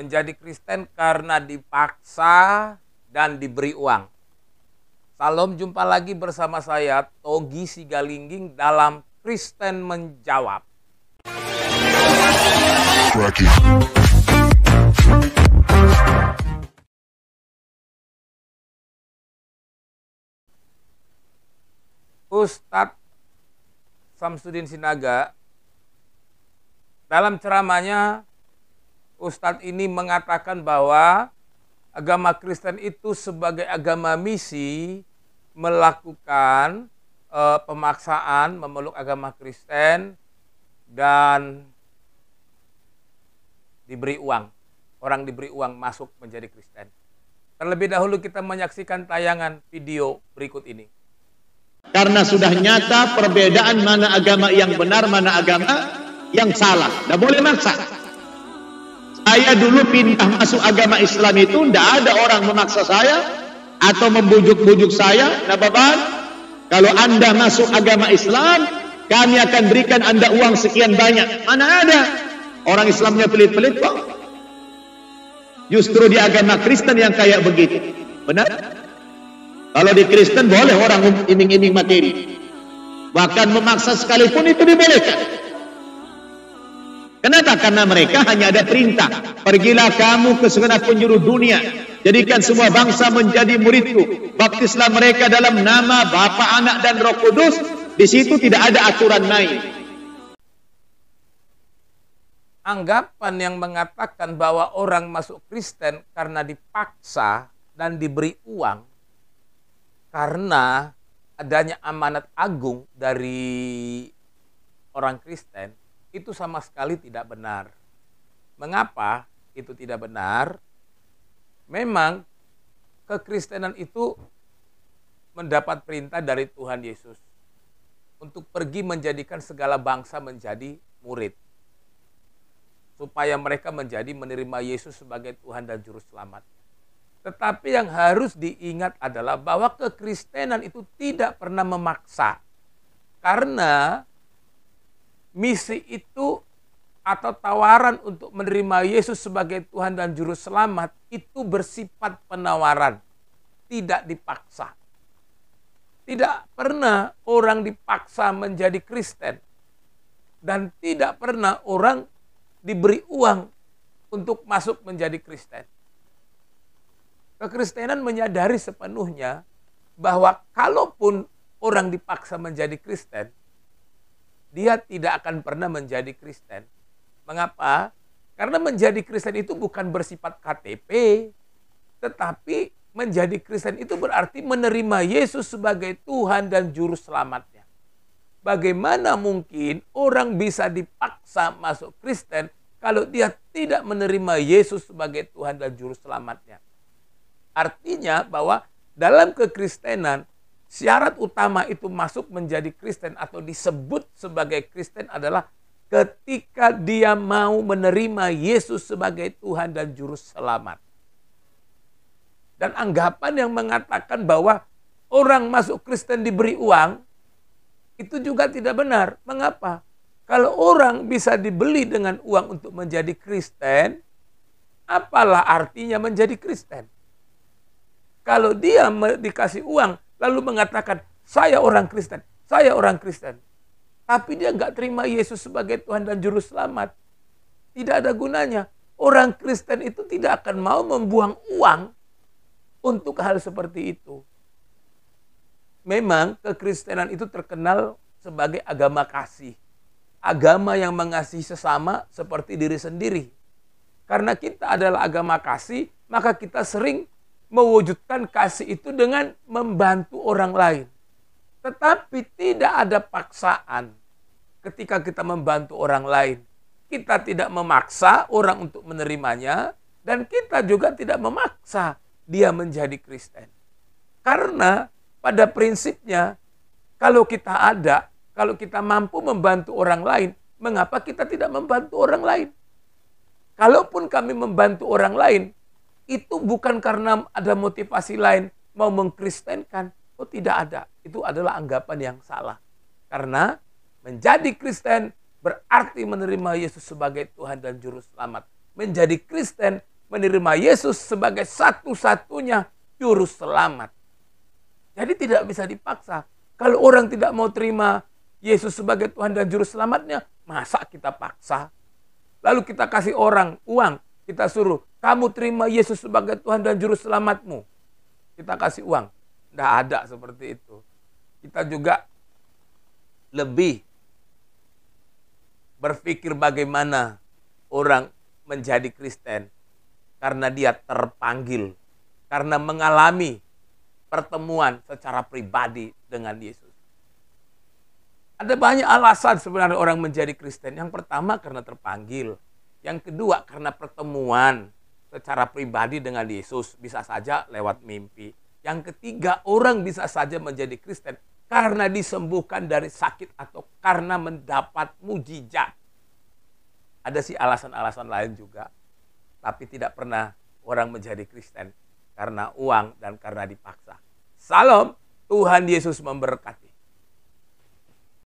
menjadi Kristen karena dipaksa dan diberi uang. Salam jumpa lagi bersama saya Togi Sigalingging dalam Kristen Menjawab. Ustadz Samsudin Sinaga dalam ceramahnya Ustadz ini mengatakan bahwa agama Kristen itu sebagai agama misi melakukan uh, pemaksaan memeluk agama Kristen dan diberi uang. Orang diberi uang masuk menjadi Kristen. Terlebih dahulu kita menyaksikan tayangan video berikut ini. Karena sudah nyata perbedaan mana agama yang benar, mana agama yang salah. Tidak boleh maksa. Saya dulu pindah masuk agama Islam itu tidak ada orang memaksa saya atau membujuk-bujuk saya. Nah, Bapak, kalau Anda masuk agama Islam, kami akan berikan Anda uang sekian banyak. Mana ada? Orang Islamnya pelit-pelit kok. Justru di agama Kristen yang kayak begitu. Benar? Kalau di Kristen boleh orang iming-iming materi. Bahkan memaksa sekalipun itu dibolehkan. Kenapa? Karena mereka hanya ada perintah. Pergilah kamu ke segenap penjuru dunia. Jadikan semua bangsa menjadi muridku. Baptislah mereka dalam nama Bapa, Anak, dan Roh Kudus. Di situ tidak ada aturan naik. Anggapan yang mengatakan bahwa orang masuk Kristen karena dipaksa dan diberi uang karena adanya amanat agung dari orang Kristen itu sama sekali tidak benar. Mengapa itu tidak benar? Memang kekristenan itu mendapat perintah dari Tuhan Yesus untuk pergi menjadikan segala bangsa menjadi murid. Supaya mereka menjadi menerima Yesus sebagai Tuhan dan Juru Selamat. Tetapi yang harus diingat adalah bahwa kekristenan itu tidak pernah memaksa. Karena misi itu atau tawaran untuk menerima Yesus sebagai Tuhan dan Juru Selamat itu bersifat penawaran, tidak dipaksa. Tidak pernah orang dipaksa menjadi Kristen, dan tidak pernah orang diberi uang untuk masuk menjadi Kristen. Kekristenan menyadari sepenuhnya bahwa kalaupun orang dipaksa menjadi Kristen, dia tidak akan pernah menjadi Kristen. Mengapa? Karena menjadi Kristen itu bukan bersifat KTP, tetapi menjadi Kristen itu berarti menerima Yesus sebagai Tuhan dan Juru Selamatnya. Bagaimana mungkin orang bisa dipaksa masuk Kristen kalau dia tidak menerima Yesus sebagai Tuhan dan Juru Selamatnya? Artinya bahwa dalam kekristenan syarat utama itu masuk menjadi Kristen atau disebut sebagai Kristen adalah ketika dia mau menerima Yesus sebagai Tuhan dan Juru Selamat. Dan anggapan yang mengatakan bahwa orang masuk Kristen diberi uang, itu juga tidak benar. Mengapa? Kalau orang bisa dibeli dengan uang untuk menjadi Kristen, apalah artinya menjadi Kristen? Kalau dia dikasih uang lalu mengatakan, saya orang Kristen, saya orang Kristen. Tapi dia nggak terima Yesus sebagai Tuhan dan Juru Selamat. Tidak ada gunanya. Orang Kristen itu tidak akan mau membuang uang untuk hal seperti itu. Memang kekristenan itu terkenal sebagai agama kasih. Agama yang mengasihi sesama seperti diri sendiri. Karena kita adalah agama kasih, maka kita sering mewujudkan kasih itu dengan membantu orang lain. Tetapi tidak ada paksaan ketika kita membantu orang lain. Kita tidak memaksa orang untuk menerimanya dan kita juga tidak memaksa dia menjadi Kristen. Karena pada prinsipnya kalau kita ada, kalau kita mampu membantu orang lain, mengapa kita tidak membantu orang lain? Kalaupun kami membantu orang lain, itu bukan karena ada motivasi lain mau mengkristenkan. Oh tidak ada. Itu adalah anggapan yang salah. Karena menjadi Kristen berarti menerima Yesus sebagai Tuhan dan Juru Selamat. Menjadi Kristen menerima Yesus sebagai satu-satunya Juru Selamat. Jadi tidak bisa dipaksa. Kalau orang tidak mau terima Yesus sebagai Tuhan dan Juru Selamatnya, masa kita paksa? Lalu kita kasih orang uang, kita suruh kamu terima Yesus sebagai Tuhan dan Juru Selamatmu. Kita kasih uang. Tidak ada seperti itu. Kita juga lebih berpikir bagaimana orang menjadi Kristen. Karena dia terpanggil. Karena mengalami pertemuan secara pribadi dengan Yesus. Ada banyak alasan sebenarnya orang menjadi Kristen. Yang pertama karena terpanggil. Yang kedua karena pertemuan secara pribadi dengan Yesus, bisa saja lewat mimpi. Yang ketiga, orang bisa saja menjadi Kristen karena disembuhkan dari sakit atau karena mendapat mujizat. Ada sih alasan-alasan lain juga, tapi tidak pernah orang menjadi Kristen karena uang dan karena dipaksa. Salam, Tuhan Yesus memberkati.